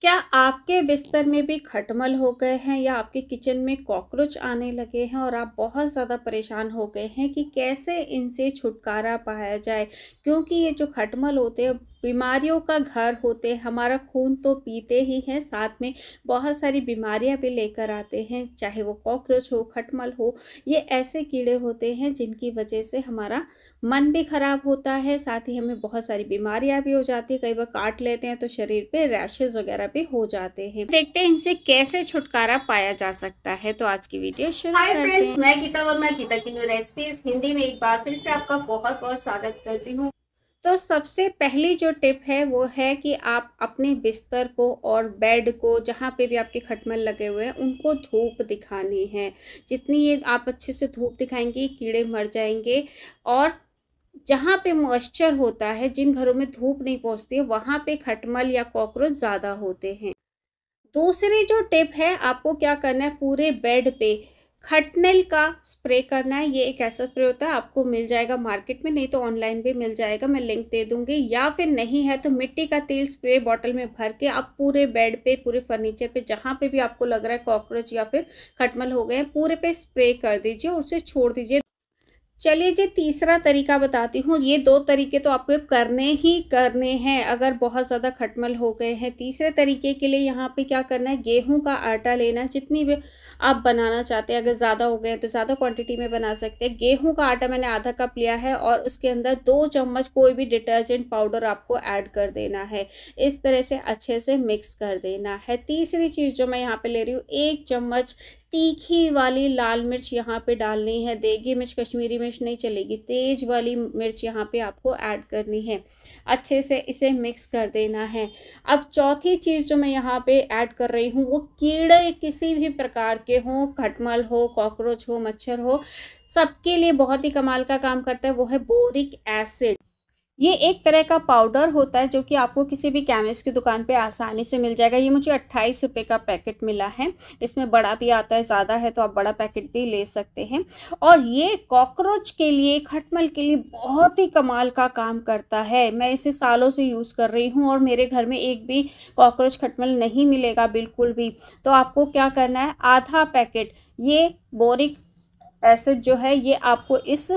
क्या आपके बिस्तर में भी खटमल हो गए हैं या आपके किचन में कॉकरोच आने लगे हैं और आप बहुत ज़्यादा परेशान हो गए हैं कि कैसे इनसे छुटकारा पाया जाए क्योंकि ये जो खटमल होते हैं बीमारियों का घर होते हमारा खून तो पीते ही हैं साथ में बहुत सारी बीमारियां भी लेकर आते हैं चाहे वो कॉकरोच हो खटमल हो ये ऐसे कीड़े होते हैं जिनकी वजह से हमारा मन भी ख़राब होता है साथ ही हमें बहुत सारी बीमारियां भी हो जाती है कई बार काट लेते हैं तो शरीर पे रैशेज वगैरह भी हो जाते हैं देखते हैं इनसे कैसे छुटकारा पाया जा सकता है तो आज की वीडियो शुरू हाय फ्रेंड्स मैं गीता और मैं गीता की न्यू रेसिपीज हिंदी में एक बार फिर से आपका बहुत बहुत स्वागत करती हूँ तो सबसे पहली जो टिप है वो है कि आप अपने बिस्तर को और बेड को जहाँ पे भी आपके खटमल लगे हुए हैं उनको धूप दिखानी है जितनी ये आप अच्छे से धूप दिखाएंगे कीड़े मर जाएंगे और जहाँ पे मॉइस्चर होता है जिन घरों में धूप नहीं पहुँचती है वहाँ पे खटमल या कॉकरोच ज़्यादा होते हैं दूसरी जो टिप है आपको क्या करना है पूरे बेड पे खटनल का स्प्रे करना है ये एक ऐसा स्प्रे होता है आपको मिल जाएगा मार्केट में नहीं तो ऑनलाइन भी मिल जाएगा मैं लिंक दे दूंगी या फिर नहीं है तो मिट्टी का तेल स्प्रे बॉटल में भर के आप पूरे बेड पे पूरे फर्नीचर पे जहाँ पे भी आपको लग रहा है कॉकरोच या फिर खटमल हो गए पूरे पे स्प्रे कर दीजिए और उसे छोड़ दीजिए चलिए जी तीसरा तरीका बताती हूँ ये दो तरीके तो आपको करने ही करने हैं अगर बहुत ज़्यादा खटमल हो गए हैं तीसरे तरीके के लिए यहाँ पे क्या करना है गेहूं का आटा लेना जितनी भी आप बनाना चाहते हैं अगर ज़्यादा हो गए तो ज़्यादा क्वांटिटी में बना सकते हैं गेहूं का आटा मैंने आधा कप लिया है और उसके अंदर दो चम्मच कोई भी डिटर्जेंट पाउडर आपको ऐड कर देना है इस तरह से अच्छे से मिक्स कर देना है तीसरी चीज़ जो मैं यहाँ पर ले रही हूँ एक चम्मच तीखी वाली लाल मिर्च यहाँ पे डालनी है देगी मिर्च कश्मीरी मिर्च नहीं चलेगी तेज वाली मिर्च यहाँ पे आपको ऐड करनी है अच्छे से इसे मिक्स कर देना है अब चौथी चीज़ जो मैं यहाँ पे ऐड कर रही हूँ वो कीड़े किसी भी प्रकार के हों खटमल हो कॉकरोच हो मच्छर हो सबके लिए बहुत ही कमाल का काम करता है वो है बोरिक एसिड ये एक तरह का पाउडर होता है जो कि आपको किसी भी कैमिस्ट की दुकान पे आसानी से मिल जाएगा ये मुझे अट्ठाईस रुपये का पैकेट मिला है इसमें बड़ा भी आता है ज़्यादा है तो आप बड़ा पैकेट भी ले सकते हैं और ये कॉकरोच के लिए खटमल के लिए बहुत ही कमाल का काम करता है मैं इसे सालों से यूज़ कर रही हूँ और मेरे घर में एक भी कॉकरोच खटमल नहीं मिलेगा बिल्कुल भी तो आपको क्या करना है आधा पैकेट ये बोरिक एसिड जो है ये आपको इस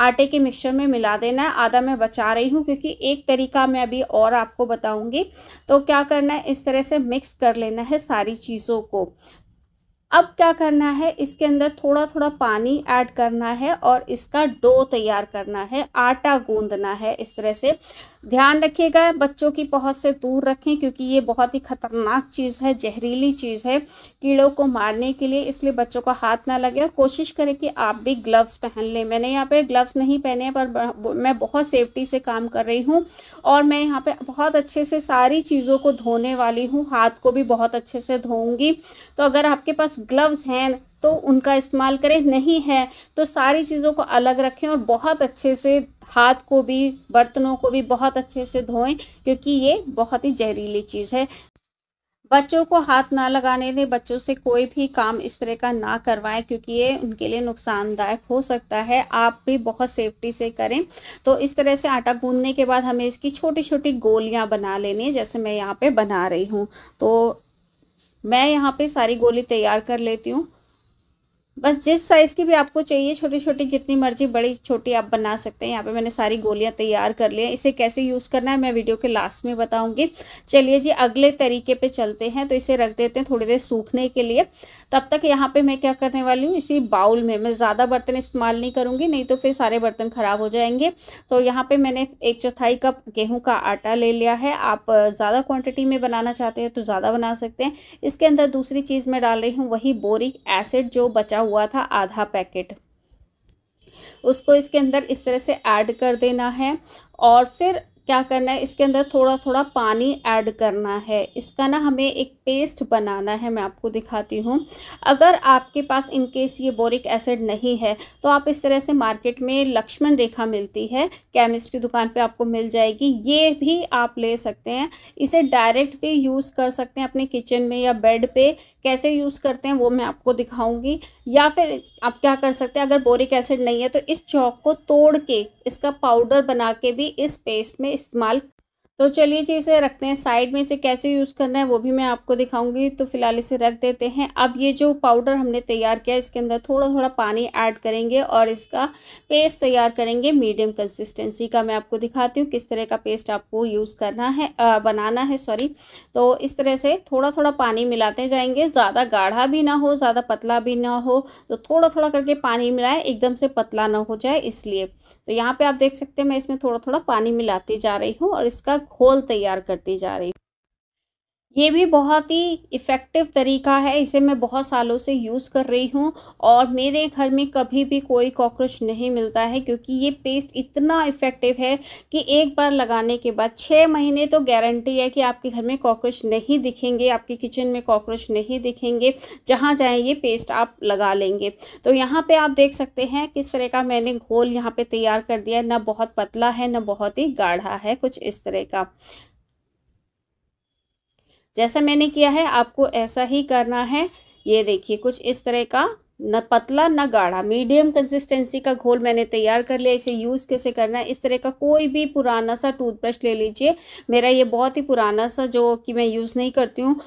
आटे के मिक्सचर में मिला देना है आधा मैं बचा रही हूँ क्योंकि एक तरीका मैं अभी और आपको बताऊँगी तो क्या करना है इस तरह से मिक्स कर लेना है सारी चीज़ों को अब क्या करना है इसके अंदर थोड़ा थोड़ा पानी ऐड करना है और इसका डो तैयार करना है आटा गूंदना है इस तरह से ध्यान रखिएगा बच्चों की पहुँच से दूर रखें क्योंकि ये बहुत ही खतरनाक चीज़ है जहरीली चीज़ है कीड़ों को मारने के लिए इसलिए बच्चों का हाथ ना लगे और कोशिश करें कि आप भी ग्लव्स पहन लें मैंने यहाँ पर ग्लव्स नहीं पहने हैं पर मैं बहुत सेफ्टी से काम कर रही हूँ और मैं यहाँ पर बहुत अच्छे से सारी चीज़ों को धोने वाली हूँ हाथ को भी बहुत अच्छे से धोऊँगी तो अगर आपके पास ग्लव्स हैं तो उनका इस्तेमाल करें नहीं है तो सारी चीज़ों को अलग रखें और बहुत अच्छे से हाथ को भी बर्तनों को भी बहुत अच्छे से धोएं क्योंकि ये बहुत ही जहरीली चीज़ है बच्चों को हाथ ना लगाने दें बच्चों से कोई भी काम इस तरह का ना करवाएं क्योंकि ये उनके लिए नुकसानदायक हो सकता है आप भी बहुत सेफ्टी से करें तो इस तरह से आटा गूंदने के बाद हमें इसकी छोटी छोटी गोलियां बना लेनी है जैसे मैं यहाँ पे बना रही हूँ तो मैं यहाँ पे सारी गोली तैयार कर लेती हूँ बस जिस साइज़ की भी आपको चाहिए छोटी छोटी जितनी मर्जी बड़ी छोटी आप बना सकते हैं यहाँ पे मैंने सारी गोलियाँ तैयार कर ली हैं इसे कैसे यूज़ करना है मैं वीडियो के लास्ट में बताऊँगी चलिए जी अगले तरीके पे चलते हैं तो इसे रख देते हैं थोड़ी देर सूखने के लिए तब तक यहाँ पर मैं क्या करने वाली हूँ इसी बाउल में मैं ज़्यादा बर्तन इस्तेमाल नहीं करूँगी नहीं तो फिर सारे बर्तन ख़राब हो जाएंगे तो यहाँ पर मैंने एक चौथाई कप गेहूँ का आटा ले लिया है आप ज़्यादा क्वान्टिटी में बनाना चाहते हैं तो ज़्यादा बना सकते हैं इसके अंदर दूसरी चीज़ मैं डाल रही हूँ वही बोरिक एसिड जो बचा हुआ था आधा पैकेट उसको इसके अंदर इस तरह से ऐड कर देना है और फिर क्या करना है इसके अंदर थोड़ा थोड़ा पानी ऐड करना है इसका ना हमें एक पेस्ट बनाना है मैं आपको दिखाती हूँ अगर आपके पास इनकेस ये बोरिक एसिड नहीं है तो आप इस तरह से मार्केट में लक्ष्मण रेखा मिलती है केमिस्ट की दुकान पे आपको मिल जाएगी ये भी आप ले सकते हैं इसे डायरेक्ट भी यूज़ कर सकते हैं अपने किचन में या बेड पर कैसे यूज़ करते हैं वो मैं आपको दिखाऊँगी या फिर आप क्या कर सकते हैं अगर बोरिक एसिड नहीं है तो इस चौक को तोड़ के इसका पाउडर बना के भी इस पेस्ट में इस्तेमाल तो चलिए जी इसे रखते हैं साइड में इसे कैसे यूज़ करना है वो भी मैं आपको दिखाऊंगी तो फिलहाल इसे रख देते हैं अब ये जो पाउडर हमने तैयार किया इसके अंदर थोड़ा थोड़ा पानी ऐड करेंगे और इसका पेस्ट तैयार करेंगे मीडियम कंसिस्टेंसी का मैं आपको दिखाती हूँ किस तरह का पेस्ट आपको यूज़ करना है आ, बनाना है सॉरी तो इस तरह से थोड़ा थोड़ा पानी मिलाते जाएंगे ज़्यादा गाढ़ा भी ना हो ज़्यादा पतला भी ना हो तो थोड़ा थोड़ा करके पानी मिलाए एकदम से पतला ना हो जाए इसलिए तो यहाँ पर आप देख सकते हैं मैं इसमें थोड़ा थोड़ा पानी मिलाती जा रही हूँ और इसका होल तैयार करती जा रही ये भी बहुत ही इफ़ेक्टिव तरीका है इसे मैं बहुत सालों से यूज़ कर रही हूँ और मेरे घर में कभी भी कोई कॉकरोच नहीं मिलता है क्योंकि ये पेस्ट इतना इफ़ेक्टिव है कि एक बार लगाने के बाद छः महीने तो गारंटी है कि आपके घर में कॉकरोच नहीं दिखेंगे आपके किचन में कॉकरोच नहीं दिखेंगे जहाँ जाए ये पेस्ट आप लगा लेंगे तो यहाँ पर आप देख सकते हैं किस तरह का मैंने घोल यहाँ पर तैयार कर दिया ना बहुत पतला है ना बहुत ही गाढ़ा है कुछ इस तरह का जैसा मैंने किया है आपको ऐसा ही करना है ये देखिए कुछ इस तरह का न पतला न गाढ़ा मीडियम कंसिस्टेंसी का घोल मैंने तैयार कर लिया इसे यूज़ कैसे करना है इस तरह का कोई भी पुराना सा टूथब्रश ले लीजिए मेरा ये बहुत ही पुराना सा जो कि मैं यूज़ नहीं करती हूँ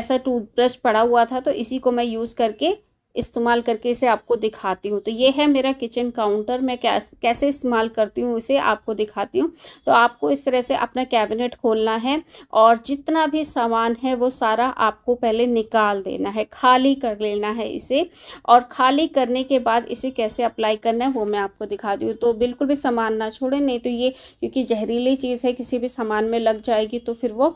ऐसा टूथब्रश पड़ा हुआ था तो इसी को मैं यूज़ करके इस्तेमाल करके इसे आपको दिखाती हूँ तो ये है मेरा किचन काउंटर मैं कैस, कैसे इस्तेमाल करती हूँ इसे आपको दिखाती हूँ तो आपको इस तरह से अपना कैबिनेट खोलना है और जितना भी सामान है वो सारा आपको पहले निकाल देना है खाली कर लेना है इसे और खाली करने के बाद इसे कैसे अप्लाई करना है वो मैं आपको दिखाती हूँ तो बिल्कुल भी सामान ना छोड़ें नहीं तो ये क्योंकि जहरीली चीज़ है किसी भी सामान में लग जाएगी तो फिर वो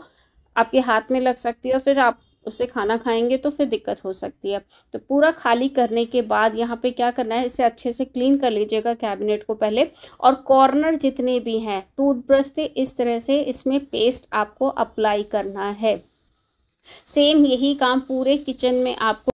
आपके हाथ में लग सकती है और फिर आप उससे खाना खाएंगे तो फिर दिक्कत हो सकती है तो पूरा खाली करने के बाद यहाँ पे क्या करना है इसे अच्छे से क्लीन कर लीजिएगा कैबिनेट को पहले और कॉर्नर जितने भी हैं टूथब्रश से इस तरह से इसमें पेस्ट आपको अप्लाई करना है सेम यही काम पूरे किचन में आपको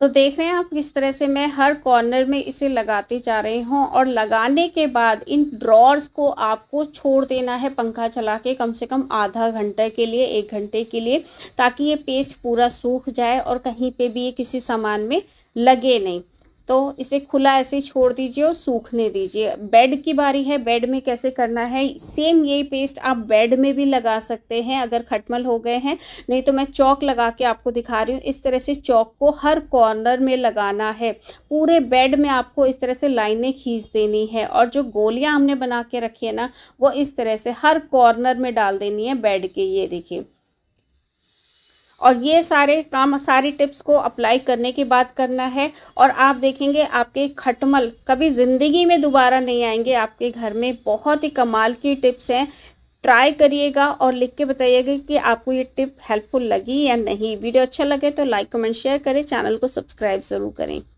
तो देख रहे हैं आप किस तरह से मैं हर कॉर्नर में इसे लगाती जा रही हूँ और लगाने के बाद इन ड्रॉर्स को आपको छोड़ देना है पंखा चला के कम से कम आधा घंटे के लिए एक घंटे के लिए ताकि ये पेस्ट पूरा सूख जाए और कहीं पे भी ये किसी सामान में लगे नहीं तो इसे खुला ऐसे छोड़ दीजिए और सूखने दीजिए बेड की बारी है बेड में कैसे करना है सेम यही पेस्ट आप बेड में भी लगा सकते हैं अगर खटमल हो गए हैं नहीं तो मैं चौक लगा के आपको दिखा रही हूँ इस तरह से चौक को हर कॉर्नर में लगाना है पूरे बेड में आपको इस तरह से लाइनें खींच देनी है और जो गोलियाँ हमने बना के रखी है ना वो इस तरह से हर कॉर्नर में डाल देनी है बेड के ये देखिए और ये सारे काम सारी टिप्स को अप्लाई करने के बाद करना है और आप देखेंगे आपके खटमल कभी ज़िंदगी में दोबारा नहीं आएंगे आपके घर में बहुत ही कमाल की टिप्स हैं ट्राई करिएगा और लिख के बताइएगा कि आपको ये टिप हेल्पफुल लगी या नहीं वीडियो अच्छा लगे तो लाइक कमेंट शेयर करें चैनल को सब्सक्राइब ज़रूर करें